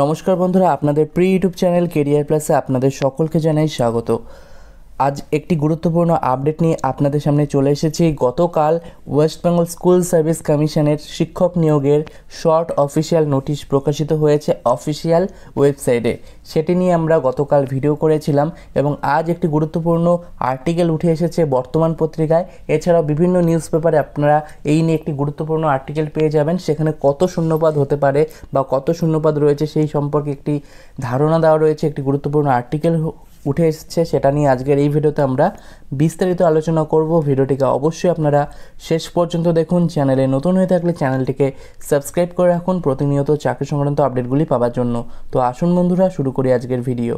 নমস্কার বন্ধুরা আপনাদের প্রি ইউটিউব চ্যানেল কেরিয়ার প্লাসে আপনাদের সকলকে জানাই স্বাগত আজ একটি গুরুত্বপূর্ণ আপডেট নিয়ে আপনাদের সামনে চলে এসেছি গতকাল ওয়েস্ট বেঙ্গল স্কুল সার্ভিস কমিশনের শিক্ষক নিয়োগের শর্ট অফিসিয়াল নোটিশ প্রকাশিত হয়েছে অফিসিয়াল ওয়েবসাইটে সেটি নিয়ে আমরা গতকাল ভিডিও করেছিলাম এবং আজ একটি গুরুত্বপূর্ণ আর্টিকেল উঠে এসেছে বর্তমান পত্রিকায় এছাড়াও বিভিন্ন নিউজ পেপারে আপনারা এই নিয়ে একটি গুরুত্বপূর্ণ আর্টিকেল পেয়ে যাবেন সেখানে কত শূন্যপদ হতে পারে বা কত শূন্যপদ রয়েছে সেই সম্পর্কে একটি ধারণা দেওয়া রয়েছে একটি গুরুত্বপূর্ণ আর্টিকেল উঠে এসছে সেটা নিয়ে আজকের এই ভিডিওতে আমরা বিস্তারিত আলোচনা করব ভিডিওটিকে অবশ্যই আপনারা শেষ পর্যন্ত দেখুন চ্যানেলে নতুন হয়ে থাকলে চ্যানেলটিকে সাবস্ক্রাইব করে রাখুন প্রতিনিয়ত চাকরি সংক্রান্ত আপডেটগুলি পাওয়ার জন্য তো আসুন বন্ধুরা শুরু করি আজকের ভিডিও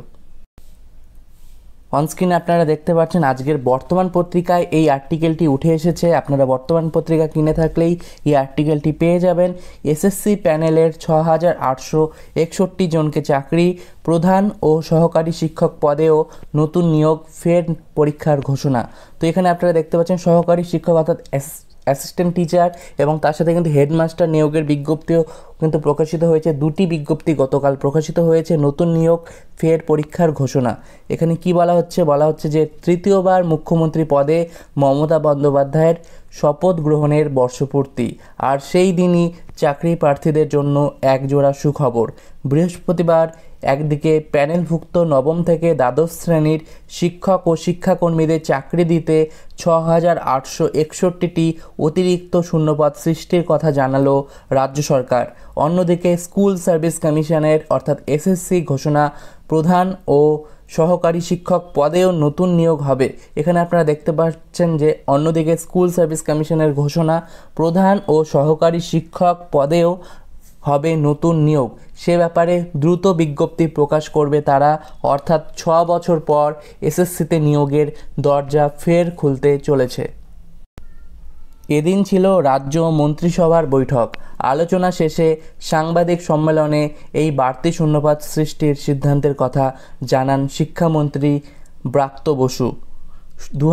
অনস্ক্রিনে আপনারা দেখতে পাচ্ছেন আজকের বর্তমান পত্রিকায় এই আর্টিকেলটি উঠে এসেছে আপনারা বর্তমান পত্রিকা কিনে থাকলেই এই আর্টিকেলটি পেয়ে যাবেন এসএসসি প্যানেলের ছ হাজার আটশো একষট্টি জনকে চাকরি প্রধান ও সহকারী শিক্ষক পদেও নতুন নিয়োগ ফের পরীক্ষার ঘোষণা তো এখানে আপনারা দেখতে পাচ্ছেন সহকারী শিক্ষক অর্থাৎ এস অ্যাসিস্ট্যান্ট টিচার এবং তার সাথে কিন্তু হেডমাস্টার নিয়োগের বিজ্ঞপ্তিও কিন্তু প্রকাশিত হয়েছে দুটি বিজ্ঞপ্তি গতকাল প্রকাশিত হয়েছে নতুন নিয়োগ ফের পরীক্ষার ঘোষণা এখানে কি বলা হচ্ছে বলা হচ্ছে যে তৃতীয়বার মুখ্যমন্ত্রী পদে মমতা বন্দ্যোপাধ্যায়ের শপথ গ্রহণের বর্ষপূর্তি আর সেই দিনই চাকরি প্রার্থীদের জন্য একজোড়া সুখবর বৃহস্পতিবার একদিকে প্যানেলভুক্ত নবম থেকে দ্বাদশ শ্রেণীর শিক্ষক ও শিক্ষাকর্মীদের চাকরি দিতে ছ হাজার আটশো একষট্টিটি অতিরিক্ত শূন্যপদ সৃষ্টির কথা জানালো রাজ্য সরকার অন্যদিকে স্কুল সার্ভিস কমিশনের অর্থাৎ এসএসসি ঘোষণা প্রধান ও সহকারী শিক্ষক পদেও নতুন নিয়োগ হবে এখানে আপনারা দেখতে পাচ্ছেন যে অন্যদিকে স্কুল সার্ভিস কমিশনের ঘোষণা প্রধান ও সহকারী শিক্ষক পদেও হবে নতুন নিয়োগ সে ব্যাপারে দ্রুত বিজ্ঞপ্তি প্রকাশ করবে তারা অর্থাৎ ছ বছর পর এসএসসিতে নিয়োগের দরজা ফের খুলতে চলেছে এদিন ছিল রাজ্য মন্ত্রিসভার বৈঠক আলোচনা শেষে সাংবাদিক সম্মেলনে এই বাড়তি শূন্যপাত সৃষ্টির সিদ্ধান্তের কথা জানান শিক্ষামন্ত্রী ব্রাত্য বসু দু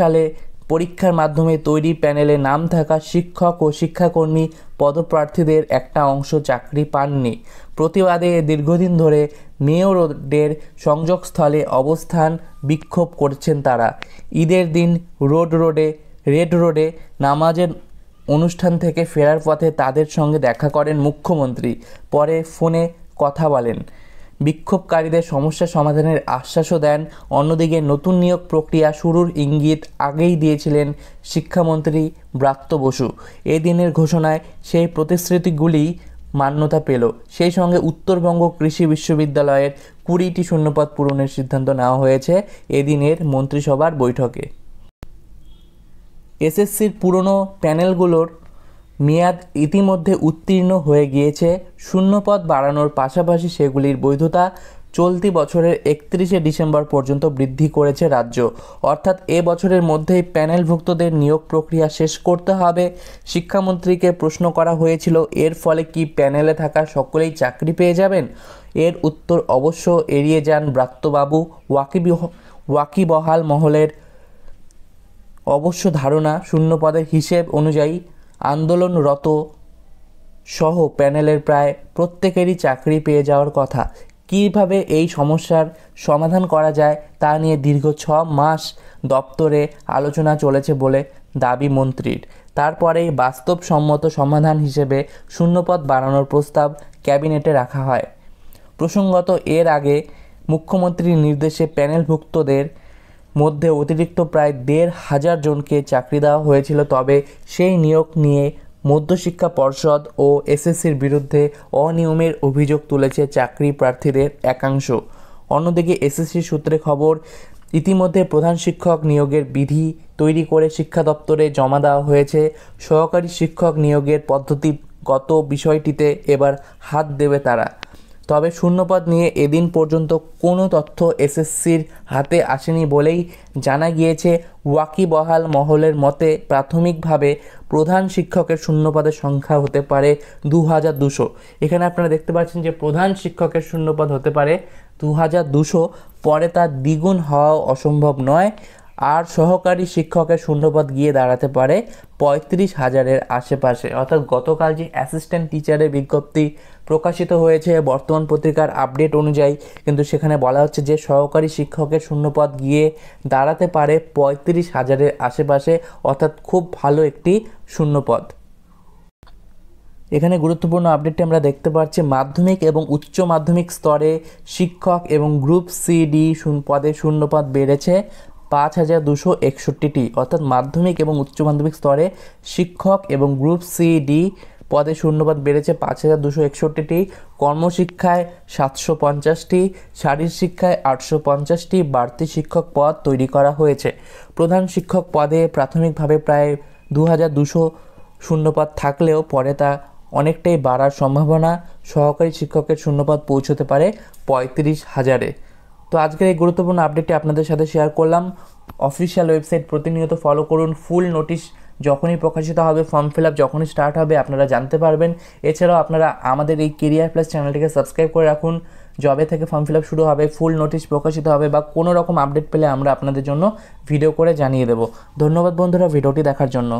সালে পরীক্ষার মাধ্যমে তৈরি প্যানেলে নাম থাকা শিক্ষক ও শিক্ষাকর্মী পদপ্রার্থীদের একটা অংশ চাকরি পাননি প্রতিবাদে দীর্ঘদিন ধরে মেয়র রোডের সংযোগস্থলে অবস্থান বিক্ষোভ করছেন তারা ঈদের দিন রোড রোডে রেড রোডে নামাজের অনুষ্ঠান থেকে ফেরার পথে তাদের সঙ্গে দেখা করেন মুখ্যমন্ত্রী পরে ফোনে কথা বলেন বিক্ষোভকারীদের সমস্যা সমাধানের আশ্বাসও দেন অন্যদিকে নতুন নিয়োগ প্রক্রিয়া শুরুর ইঙ্গিত আগেই দিয়েছিলেন শিক্ষামন্ত্রী ব্রাত্য বসু এদিনের ঘোষণায় সেই প্রতিশ্রুতিগুলি মান্যতা পেল সেই সঙ্গে উত্তরবঙ্গ কৃষি বিশ্ববিদ্যালয়ের কুড়িটি শূন্যপদ পূরণের সিদ্ধান্ত নেওয়া হয়েছে এদিনের মন্ত্রিসভার বৈঠকে এসএসসির পুরনো প্যানেলগুলোর মেয়াদ ইতিমধ্যে উত্তীর্ণ হয়ে গিয়েছে শূন্যপদ বাড়ানোর পাশাপাশি সেগুলির বৈধতা চলতি বছরের একত্রিশে ডিসেম্বর পর্যন্ত বৃদ্ধি করেছে রাজ্য অর্থাৎ এ বছরের মধ্যেই প্যানেলভুক্তদের নিয়োগ প্রক্রিয়া শেষ করতে হবে শিক্ষামন্ত্রীকে প্রশ্ন করা হয়েছিল এর ফলে কি প্যানেলে থাকা সকলেই চাকরি পেয়ে যাবেন এর উত্তর অবশ্য এড়িয়ে যান ব্রাত্যবাবু ওয়াকিবিহ ওয়াকিবহাল মহলের অবশ্য ধারণা শূন্যপদের হিসেব অনুযায়ী আন্দোলনরত সহ প্যানেলের প্রায় প্রত্যেকেরই চাকরি পেয়ে যাওয়ার কথা কিভাবে এই সমস্যার সমাধান করা যায় তা নিয়ে দীর্ঘ ছ মাস দপ্তরে আলোচনা চলেছে বলে দাবি মন্ত্রীর তারপরেই বাস্তবসম্মত সমাধান হিসেবে শূন্যপদ বাড়ানোর প্রস্তাব ক্যাবিনেটে রাখা হয় প্রসঙ্গত এর আগে মুখ্যমন্ত্রীর নির্দেশে প্যানেলভুক্তদের মধ্যে অতিরিক্ত প্রায় দেড় হাজার জনকে চাকরি দেওয়া হয়েছিল তবে সেই নিয়োগ নিয়ে মধ্যশিক্ষা পর্ষদ ও এসএসসির বিরুদ্ধে অনিয়মের অভিযোগ তুলেছে চাকরি প্রার্থীদের একাংশ অন্যদিকে এসএসসি সূত্রে খবর ইতিমধ্যে প্রধান শিক্ষক নিয়োগের বিধি তৈরি করে শিক্ষা দপ্তরে জমা দেওয়া হয়েছে সহকারী শিক্ষক নিয়োগের পদ্ধতিগত বিষয়টিতে এবার হাত দেবে তারা তবে শূন্যপদ নিয়ে এদিন পর্যন্ত কোনো তথ্য এসএসসির হাতে আসেনি বলেই জানা গিয়েছে ওয়াকিবহাল মহলের মতে প্রাথমিকভাবে প্রধান শিক্ষকের শূন্যপদের সংখ্যা হতে পারে দু হাজার দুশো এখানে আপনারা দেখতে পাচ্ছেন যে প্রধান শিক্ষকের শূন্যপদ হতে পারে দু হাজার দুশো পরে তার দ্বিগুণ হওয়াও অসম্ভব নয় আর সহকারী শিক্ষকের শূন্যপদ গিয়ে দাঁড়াতে পারে পঁয়ত্রিশ হাজারের আশেপাশে অর্থাৎ গতকাল যে অ্যাসিস্ট্যান্ট টিচারের বিজ্ঞপ্তি প্রকাশিত হয়েছে বর্তমান পত্রিকার আপডেট অনুযায়ী কিন্তু সেখানে বলা হচ্ছে যে সহকারী শিক্ষকের শূন্যপদ গিয়ে দাঁড়াতে পারে পঁয়ত্রিশ হাজারের আশেপাশে অর্থাৎ খুব ভালো একটি শূন্যপদ এখানে গুরুত্বপূর্ণ আপডেটটি আমরা দেখতে পাচ্ছি মাধ্যমিক এবং উচ্চ মাধ্যমিক স্তরে শিক্ষক এবং গ্রুপ সি ডি পদে শূন্যপদ বেড়েছে পাঁচ হাজার দুশো একষট্টিটি অর্থাৎ মাধ্যমিক এবং উচ্চ মাধ্যমিক স্তরে শিক্ষক এবং গ্রুপ সি ডি পদে শূন্যপাত বেড়েছে পাঁচ হাজার দুশো একষট্টিটি কর্মশিক্ষায় সাতশো পঞ্চাশটি শারীর শিক্ষায় আটশো পঞ্চাশটি বাড়তি শিক্ষক পদ তৈরি করা হয়েছে প্রধান শিক্ষক পদে প্রাথমিকভাবে প্রায় দু হাজার দুশো শূন্যপাত থাকলেও পরে তা অনেকটাই বাড়ার সম্ভাবনা সহকারী শিক্ষকের শূন্যপাত পৌঁছতে পারে পঁয়ত্রিশ হাজারে তো আজকের এই গুরুত্বপূর্ণ আপডেটটি আপনাদের সাথে শেয়ার করলাম অফিসিয়াল ওয়েবসাইট প্রতিনিয়ত ফলো করুন ফুল নোটিশ যখনই প্রকাশিত হবে ফর্ম ফিল আপ যখনই স্টার্ট হবে আপনারা জানতে পারবেন এছাড়াও আপনারা আমাদের এই কেরিয়ার প্লাস চ্যানেলটিকে সাবস্ক্রাইব করে রাখুন জবে থেকে ফর্ম ফিল আপ শুরু হবে ফুল নোটিশ প্রকাশিত হবে বা কোনো রকম আপডেট পেলে আমরা আপনাদের জন্য ভিডিও করে জানিয়ে দেব ধন্যবাদ বন্ধুরা ভিডিওটি দেখার জন্য